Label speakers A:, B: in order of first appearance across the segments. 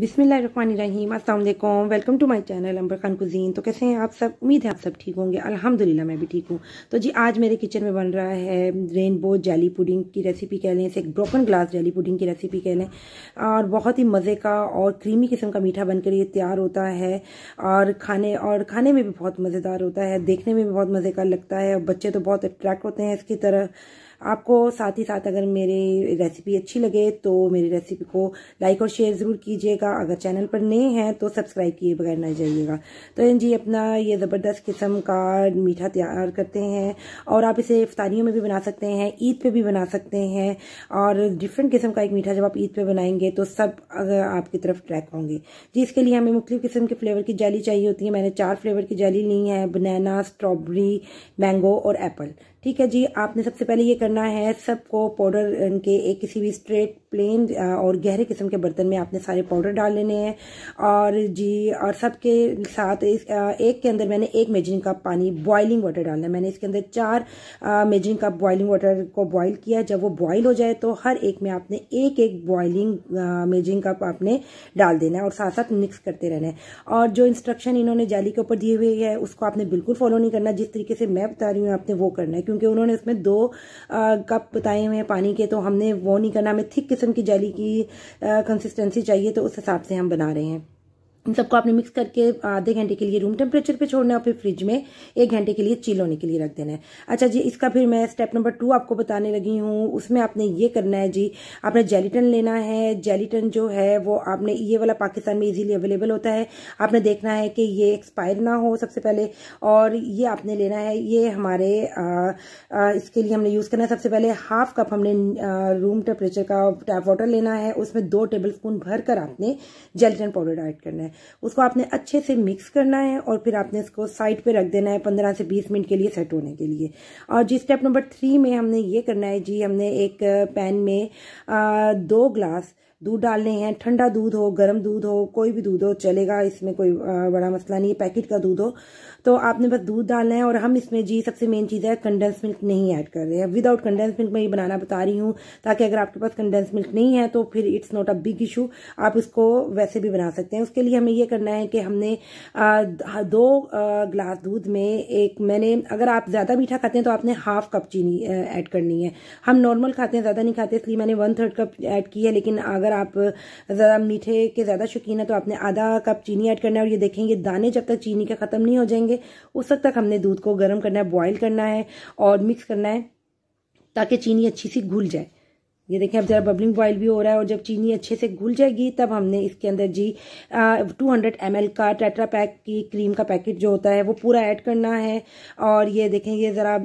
A: बिसमीम अल्लाम welcome to my channel Ambar Khan cuisine तो कैसे हैं आप सब उम्मीद है आप सब ठीक होंगे अल्हम्दुलिल्लाह मैं भी ठीक हूँ तो जी आज मेरे किचन में बन रहा है रेनबो जाली पुडिंग की रेसिपी कह लें इसे एक ब्रोकन ग्लास जाली पुडिंग की रेसिपी कह लें और बहुत ही मज़े का और क्रीमी किस्म का मीठा बनकर ये तैयार होता है और खाने और खाने में भी बहुत मज़ेदार होता है देखने में भी बहुत मज़े का लगता है बच्चे तो बहुत अट्रैक्ट होते हैं इसकी तरह आपको साथ ही साथ अगर मेरी रेसिपी अच्छी लगे तो मेरी रेसिपी को लाइक और शेयर ज़रूर कीजिएगा अगर चैनल पर नए हैं तो सब्सक्राइब किए बगैर ना जाइएगा तो जी अपना ये ज़बरदस्त किस्म का मीठा तैयार करते हैं और आप इसे इफ्तारियों में भी बना सकते हैं ईद पर भी बना सकते हैं और डिफरेंट किस्म का एक मीठा जब आप ईद पर बनाएंगे तो सब आपकी तरफ ट्रैक होंगे जी इसके लिए हमें मुख्तु किस्म के फ्लेवर की जाली चाहिए होती है मैंने चार फ्लेवर की जाली ली है बनाना स्ट्रॉबेरी मैंगो और एप्पल ठीक है जी आपने सबसे पहले ये करना है सबको पाउडर के एक किसी भी स्ट्रेट प्लेन और गहरे किस्म के बर्तन में आपने सारे पाउडर डाल लेने हैं और जी और सबके साथ इस एक के अंदर मैंने एक मेजरिंग कप पानी बॉइलिंग वाटर डालना है मैंने इसके अंदर चार मेजरिंग कप बॉइलिंग वाटर को बॉयल किया जब वो बॉयल हो जाए तो हर एक में आपने एक एक बॉयलिंग मेजरिंग कप आपने डाल देना है और साथ साथ मिक्स करते रहना है और जो इंस्ट्रक्शन इन्होंने जाली के ऊपर दिए हुए है उसको आपने बिल्कुल फॉलो नहीं करना जिस तरीके से मैं बता रही हूँ आपने वो करना है क्योंकि उन्होंने इसमें दो कप बताए हुए हैं पानी के तो हमने वो नहीं करना हमें थिक किस्म की जेली की कंसिस्टेंसी चाहिए तो उस हिसाब से हम बना रहे हैं इन सबको आपने मिक्स करके आधे घंटे के लिए रूम टेम्परेचर पे छोड़ना है और फिर फ्रिज में एक घंटे के लिए चिल होने के लिए रख देना है अच्छा जी इसका फिर मैं स्टेप नंबर टू आपको बताने लगी हूँ उसमें आपने ये करना है जी आपने जेलीटन लेना है जेलीटन जो है वो आपने ये वाला पाकिस्तान में इजीली अवेलेबल होता है आपने देखना है कि ये एक्सपायर ना हो सबसे पहले और ये आपने लेना है ये हमारे आ, आ, इसके लिए हमने यूज़ करना है सबसे पहले हाफ कप हमने रूम टेम्परेचर का टैप वाटर लेना है उसमें दो टेबल स्पून भर कर आपने जेलीटन पाउडर ऐड करना है है उसको आपने अच्छे से मिक्स करना है और फिर आपने इसको साइड पे रख देना है पंद्रह से बीस मिनट के लिए सेट होने के लिए और जी स्टेप नंबर थ्री में हमने ये करना है जी हमने एक पैन में आ, दो ग्लास दूध डालने हैं ठंडा दूध हो गर्म दूध हो कोई भी दूध हो चलेगा इसमें कोई बड़ा मसला नहीं है पैकेट का दूध हो तो आपने बस दूध डालना है और हम इसमें जी सबसे मेन चीज़ है कंडेंस मिल्क नहीं ऐड कर रहे हैं विदाउट कंडेंस मिल्क मैं ये बनाना बता रही हूँ ताकि अगर आपके पास कंडेंस मिल्क नहीं है तो फिर it's not a big issue आप इसको वैसे भी बना सकते हैं उसके लिए हमें यह करना है कि हमने दो ग्लास दूध में एक मैंने अगर आप ज़्यादा मीठा खाते हैं तो आपने हाफ कप चीनी ऐड करनी है हम नॉर्मल खाते हैं ज़्यादा नहीं खाते इसलिए मैंने वन थर्ड कप ऐड की है लेकिन अगर आप ज़्यादा मीठे के ज़्यादा शौकीन है तो आपने आधा कप चीनी ऐड करना है और ये देखेंगे दाने जब तक चीनी के ख़त्म नहीं हो जाएंगे लेंगे उस वक्त तक हमने दूध को गर्म करना है बॉयल करना है और मिक्स करना है ताकि चीनी अच्छी सी घुल जाए ये देखें अब ज़रा बबलिंग बॉयल भी हो रहा है और जब चीनी अच्छे से घुल जाएगी तब हमने इसके अंदर जी टू हंड्रेड एम का टेट्रा पैक की क्रीम का पैकेट जो होता है वो पूरा ऐड करना है और ये देखें ये ज़रा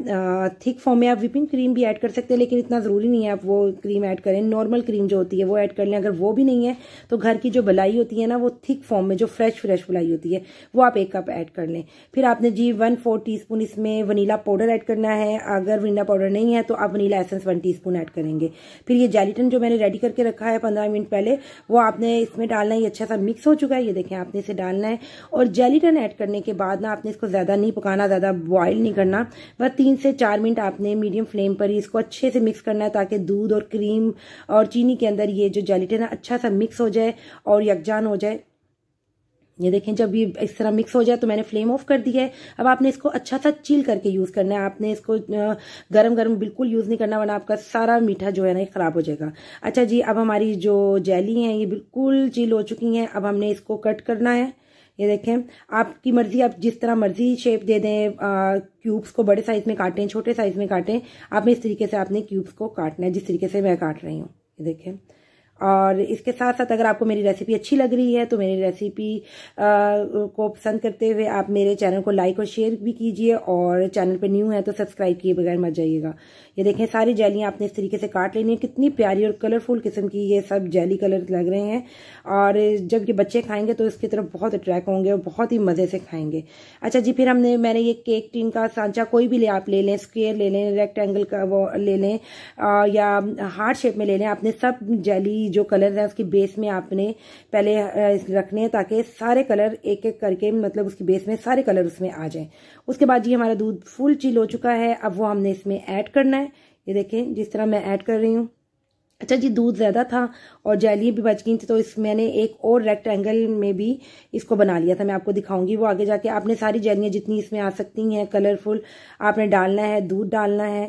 A: थिक फॉर्म में आप विपिंग क्रीम भी ऐड कर सकते हैं लेकिन इतना ज़रूरी नहीं है आप वो क्रीम ऐड करें नॉर्मल क्रीम जो होती है वो ऐड कर लें अगर वो भी नहीं है तो घर की जो बलाई होती है ना वो थिक फॉर्म में जो फ्रेश फ्रेश बलाई होती है वो आप एक कप ऐड कर लें फिर आपने जी वन फोर टी स्पून इसमें वनीला पाउडर ऐड करना है अगर वनीला पाउडर नहीं है तो आप vanilla essence one teaspoon add करेंगे फिर फिर ये जेलिटन जो मैंने रेडी करके रखा है पंद्रह मिनट पहले वो आपने इसमें डालना है ये अच्छा सा मिक्स हो चुका है ये देखें आपने इसे डालना है और जेलिटन ऐड करने के बाद ना आपने इसको ज़्यादा नहीं पकाना ज़्यादा बॉयल नहीं करना बस तीन से चार मिनट आपने मीडियम फ्लेम पर ही इसको अच्छे से मिक्स करना है ताकि दूध और क्रीम और चीनी के अंदर ये जो जेलिटन है अच्छा सा मिक्स हो जाए और यकजान हो जाए ये देखें जब ये इस तरह मिक्स हो जाए तो मैंने फ्लेम ऑफ कर दिया है अब आपने इसको अच्छा सा चील करके यूज़ करना है आपने इसको गरम गरम बिल्कुल यूज़ नहीं करना वरना आपका सारा मीठा जो है ना ये ख़राब हो जाएगा अच्छा जी अब हमारी जो जैली है ये बिल्कुल चील हो चुकी है अब हमने इसको कट करना है ये देखें आपकी मर्ज़ी आप जिस तरह मर्ज़ी शेप दे दें क्यूब्स को बड़े साइज़ में काटें छोटे साइज़ में काटें आपने इस तरीके से आपने क्यूब्स को काटना है जिस तरीके से मैं काट रही हूँ ये देखें और इसके साथ साथ अगर आपको मेरी रेसिपी अच्छी लग रही है तो मेरी रेसिपी को पसंद करते हुए आप मेरे चैनल को लाइक और शेयर भी कीजिए और चैनल पर न्यू है तो सब्सक्राइब किए बगैर मत जाइएगा ये देखें सारी जैलियाँ आपने इस तरीके से काट लेनी है कितनी प्यारी और कलरफुल किस्म की ये सब जैली कलर लग रहे हैं और जब ये बच्चे खाएंगे तो इसकी तरफ बहुत अट्रैक्ट होंगे और बहुत ही मज़े से खाएंगे अच्छा जी फिर हमने मैंने ये केक टिन का सांचा कोई भी ले आप ले लें स्क्वेयर ले लें रेक्टेंगल का वो ले लें या हार्ट शेप में ले लें आपने सब जैली जो कलर है उसकी बेस में आपने पहले रखने हैं ताकि सारे कलर एक एक करके मतलब उसकी बेस में सारे कलर उसमें आ जाएं उसके बाद जी हमारा दूध फुल चिल हो चुका है अब वो हमने इसमें ऐड करना है ये देखें जिस तरह मैं ऐड कर रही हूँ अच्छा जी दूध ज़्यादा था और जैलियाँ भी बच गई थी तो इस मैंने एक और एंगल में भी इसको बना लिया था मैं आपको दिखाऊंगी वो आगे जाके आपने सारी जैलियाँ जितनी इसमें आ सकती हैं कलरफुल आपने डालना है दूध डालना है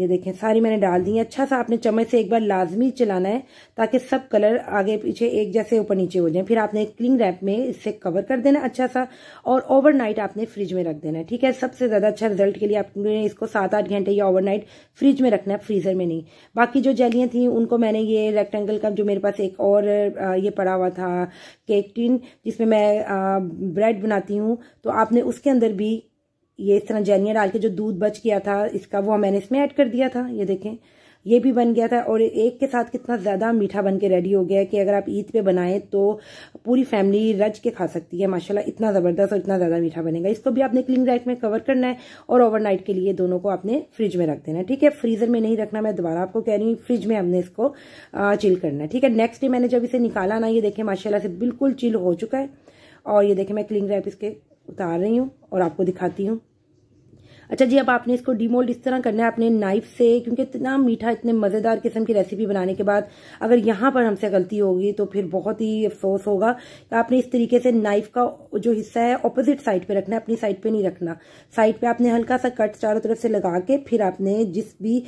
A: ये देखें सारी मैंने डाल दी है अच्छा सा आपने चम्मच से एक बार लाजमी चलाना है ताकि सब कलर आगे पीछे एक जैसे ऊपर नीचे हो जाए फिर आपने क्लिंग रैप में इससे कवर कर देना अच्छा सा और ओवरनाइट आपने फ्रिज में रख देना है ठीक है सबसे ज़्यादा अच्छा रिजल्ट के लिए आपने इसको सात आठ घंटे या नाइट फ्रिज में रखना है फ्रीज़र में नहीं बाकी जो जैलियां थी उनको मैंने ये रेक्टेंगल का जो मेरे पास एक और ये पड़ा हुआ था केक टिन जिसमें मैं ब्रेड बनाती हूँ तो आपने उसके अंदर भी ये इस तरह जैनिया डाल के जो दूध बच गया था इसका वो मैंने इसमें ऐड कर दिया था ये देखें ये भी बन गया था और एक के साथ कितना ज़्यादा मीठा बन के रेडी हो गया है कि अगर आप ईद पे बनाएं तो पूरी फैमिली रज के खा सकती है माशाल्लाह इतना ज़बरदस्त और इतना ज़्यादा मीठा बनेगा इसको भी आपने क्लिंग राइट में कवर करना है और ओवरनाइट के लिए दोनों को आपने फ्रिज में रख देना है ठीक है फ्रीज़र में नहीं रखना मैं दोबारा आपको कह रही हूँ फ्रिज में हमने इसको चिल करना है ठीक है नेक्स्ट डे मैंने जब इसे निकाला ना ये देखें माशाला से बिल्कुल चिल हो चुका है और ये देखें मैं क्लिंग रैप इसके उतार रही हूँ और आपको दिखाती हूँ अच्छा जी अब आपने इसको डीमोल्ड इस तरह करना है अपने नाइफ से क्योंकि इतना मीठा इतने मज़ेदार किस्म की रेसिपी बनाने के बाद अगर यहां पर हमसे गलती होगी तो फिर बहुत ही अफसोस होगा आपने इस तरीके से नाइफ का जो हिस्सा है ऑपोजिट साइड पे रखना है अपनी साइड पे नहीं रखना साइड पे आपने हल्का सा कट चारों तरफ से लगा के फिर आपने जिस भी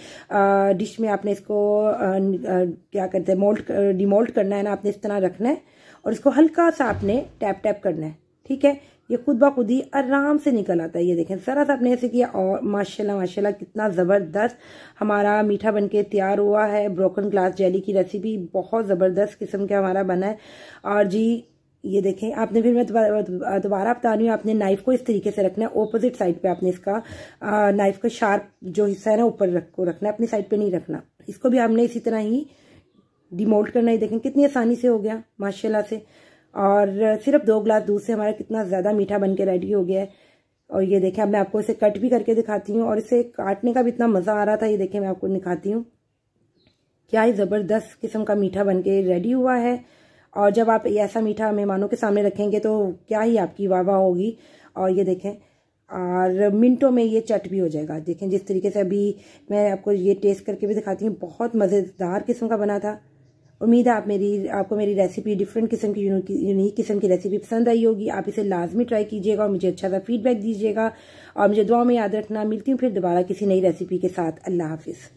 A: डिश में आपने इसको क्या कहते हैं मोल्ड डिमोल्ड करना है ना आपने इस तरह रखना है और इसको हल्का सा आपने टैप टैप करना है ठीक है ये खुद ब खुद ही आराम से निकल आता है ये देखें सरा सा आपने ऐसे किया और माशाल्लाह माशाल्लाह कितना ज़बरदस्त हमारा मीठा बनके तैयार हुआ है ब्रोकन ग्लास जेली की रेसिपी बहुत ज़बरदस्त किस्म का हमारा बना है और जी ये देखें आपने फिर मैं दोबारा बता रही हूँ आपने नाइफ को इस तरीके से रखना है ओपोजिट साइड पे आपने इसका नाइफ का शार्प जो हिस्सा है ना ऊपर रख, रखना है अपनी साइड पे नहीं रखना इसको भी हमने इसी तरह ही डिमोल्ट करना है देखें कितनी आसानी से हो गया माशाल्लाह से और सिर्फ दो ग्लास दूध से हमारा कितना ज़्यादा मीठा बन के रेडी हो गया है और ये देखें अब मैं आपको इसे कट भी करके दिखाती हूँ और इसे काटने का भी इतना मज़ा आ रहा था ये देखें मैं आपको दिखाती हूँ क्या ही ज़बरदस्त किस्म का मीठा बन के रेडी हुआ है और जब आप ऐसा मीठा मेहमानों के सामने रखेंगे तो क्या ही आपकी वाह वाह होगी और ये देखें और मिनटों में ये चट भी हो जाएगा देखें जिस तरीके से अभी मैं आपको ये टेस्ट करके भी दिखाती हूँ बहुत मज़ेदार किस्म का बना था उम्मीद है आप मेरी आपको मेरी रेसिपी डिफरेंट किस्म की यूनिक किस्म की रेसिपी पसंद आई होगी आप इसे लाजमी ट्राई कीजिएगा और मुझे अच्छा सा फीडबैक दीजिएगा और मुझे दुआ में याद रखना मिलती हूँ फिर दोबारा किसी नई रेसिपी के साथ अल्लाह हाफिज़